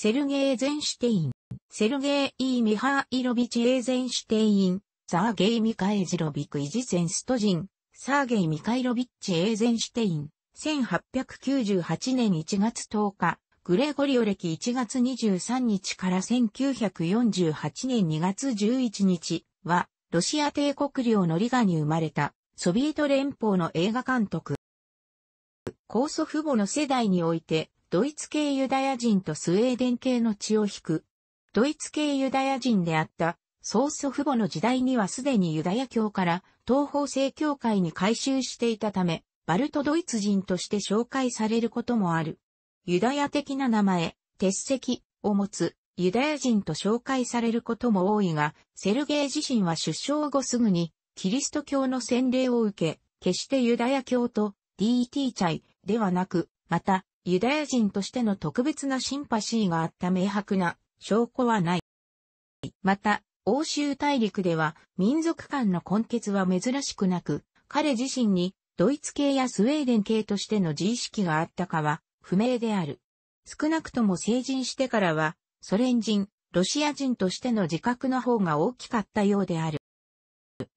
セルゲイ・ゼンシュテイン、セルゲイ・イー・ミハイロビチ・エーゼンシュテイン、ザーゲイ・ミカエジロビク・イジゼンストジン、サーゲイ・ミカイロビッチ・エーゼンシュテイン、1898年1月10日、グレゴリオ歴1月23日から1948年2月11日は、ロシア帝国領のリガに生まれた、ソビエト連邦の映画監督。高祖父母の世代において、ドイツ系ユダヤ人とスウェーデン系の血を引く。ドイツ系ユダヤ人であった曽祖父母の時代にはすでにユダヤ教から東方正教会に改宗していたため、バルトドイツ人として紹介されることもある。ユダヤ的な名前、鉄石を持つユダヤ人と紹介されることも多いが、セルゲイ自身は出生後すぐにキリスト教の洗礼を受け、決してユダヤ教と DT チャイではなく、またユダヤ人としての特別なシンパシーがあった明白な証拠はない。また、欧州大陸では民族間の根結は珍しくなく、彼自身にドイツ系やスウェーデン系としての自意識があったかは不明である。少なくとも成人してからは、ソ連人、ロシア人としての自覚の方が大きかったようである。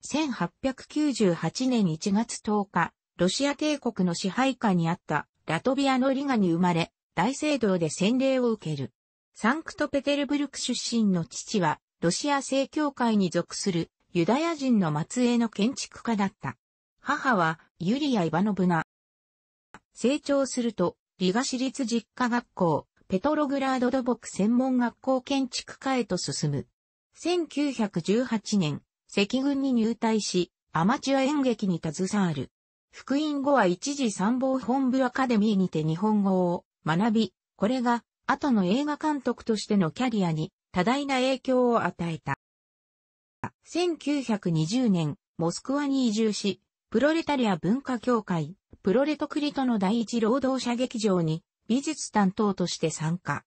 1898年1月10日、ロシア帝国の支配下にあったラトビアのリガに生まれ、大聖堂で洗礼を受ける。サンクトペテルブルク出身の父は、ロシア正教会に属するユダヤ人の末裔の建築家だった。母はユリア・イバノブナ。成長すると、リガ市立実家学校、ペトログラード土木専門学校建築家へと進む。1918年、赤軍に入隊し、アマチュア演劇に携わる。福音後は一時参謀本部アカデミーにて日本語を学び、これが後の映画監督としてのキャリアに多大な影響を与えた。1920年、モスクワに移住し、プロレタリア文化協会、プロレトクリトの第一労働者劇場に美術担当として参加。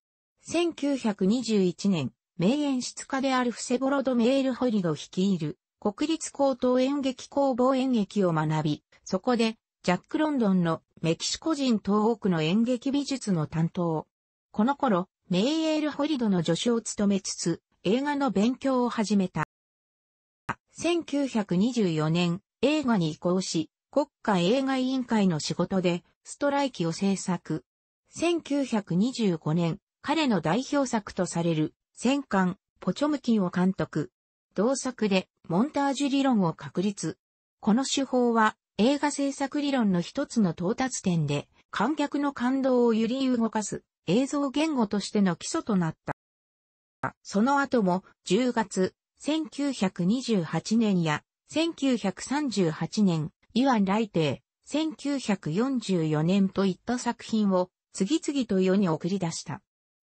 1921年、名演出家であるフセボロド・メールホリド率いる国立高等演劇工房演劇を学び、そこで、ジャック・ロンドンのメキシコ人東北の演劇美術の担当。この頃、メイエール・ホリドの助手を務めつつ、映画の勉強を始めた。1924年、映画に移行し、国家映画委員会の仕事で、ストライキを制作。1925年、彼の代表作とされる、戦艦、ポチョムキンを監督。同作で、モンタージュ理論を確立。この手法は、映画制作理論の一つの到達点で、観客の感動を揺り動かす映像言語としての基礎となった。その後も10月、1928年や1938年、イワンライテ帝、1944年といった作品を次々と世に送り出した。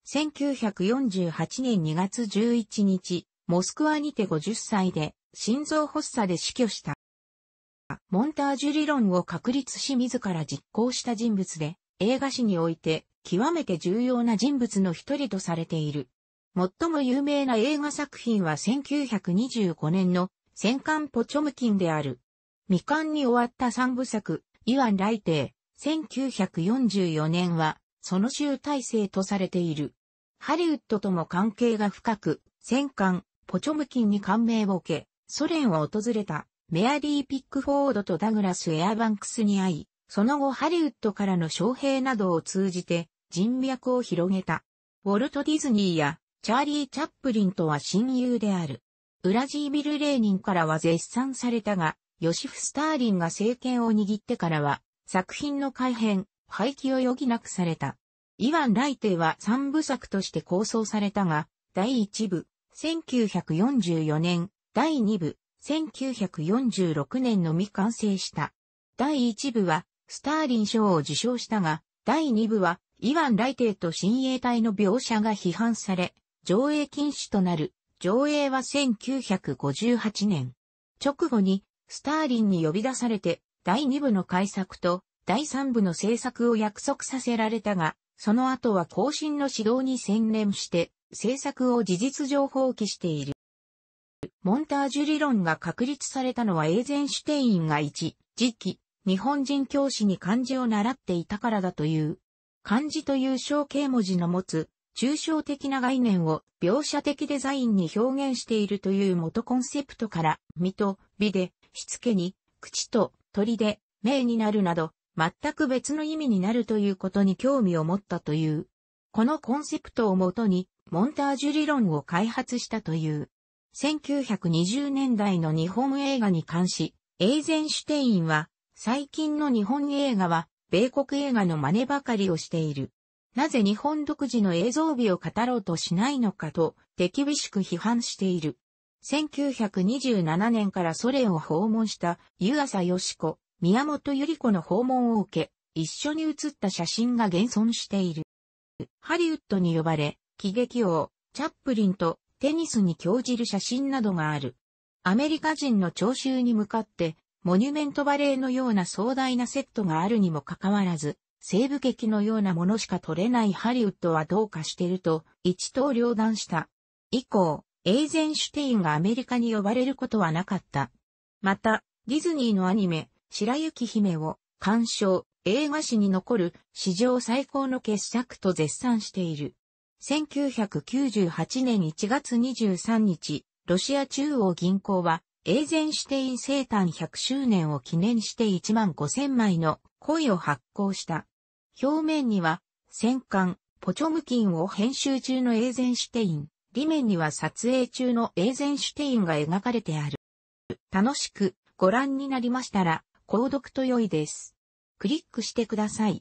1948年2月11日、モスクワにて50歳で心臓発作で死去した。モンタージュ理論を確立し自ら実行した人物で、映画史において極めて重要な人物の一人とされている。最も有名な映画作品は1925年の戦艦ポチョムキンである。未完に終わった三部作、イワン来帝、1944年は、その集大成とされている。ハリウッドとも関係が深く、戦艦、ポチョムキンに感銘を受け、ソ連を訪れたメアリー・ピックフォードとダグラス・エアバンクスに会い、その後ハリウッドからの招聘などを通じて人脈を広げた。ウォルト・ディズニーやチャーリー・チャップリンとは親友である。ウラジービル・レーニンからは絶賛されたが、ヨシフ・スターリンが政権を握ってからは、作品の改変、廃棄を余儀なくされた。イワン・ライテは三部作として構想されたが、第一部、1944年、第二部、1946年のみ完成した。第1部は、スターリン賞を受賞したが、第2部は、イワンライテイと親衛隊の描写が批判され、上映禁止となる。上映は1958年。直後に、スターリンに呼び出されて、第2部の改作と、第3部の制作を約束させられたが、その後は後進の指導に専念して、制作を事実上放棄している。モンタージュ理論が確立されたのはエーゼンシュテインが一、時期、日本人教師に漢字を習っていたからだという。漢字という象形文字の持つ、抽象的な概念を描写的デザインに表現しているという元コンセプトから、身と美で、しつけに、口と鳥で、名になるなど、全く別の意味になるということに興味を持ったという。このコンセプトをもとに、モンタージュ理論を開発したという。1920年代の日本映画に関し、エイゼンシュテインは、最近の日本映画は、米国映画の真似ばかりをしている。なぜ日本独自の映像美を語ろうとしないのかと、手厳しく批判している。1927年からソ連を訪問した湯浅よし子、宮本ゆり子の訪問を受け、一緒に写った写真が現存している。ハリウッドに呼ばれ、喜劇王、チャップリンとテニスに興じる写真などがある。アメリカ人の聴衆に向かって、モニュメントバレーのような壮大なセットがあるにもかかわらず、西部劇のようなものしか撮れないハリウッドはどうかしてると、一刀両断した。以降、エイゼンシュテインがアメリカに呼ばれることはなかった。また、ディズニーのアニメ、白雪姫を、鑑賞、映画史に残る史上最高の傑作と絶賛している。1998年1月23日、ロシア中央銀行は、エーゼンシュテイン生誕100周年を記念して1万5000枚の恋を発行した。表面には、戦艦、ポチョムキンを編集中のエーゼンシュテイン、裏面には撮影中のエーゼンシュテインが描かれてある。楽しくご覧になりましたら、購読と良いです。クリックしてください。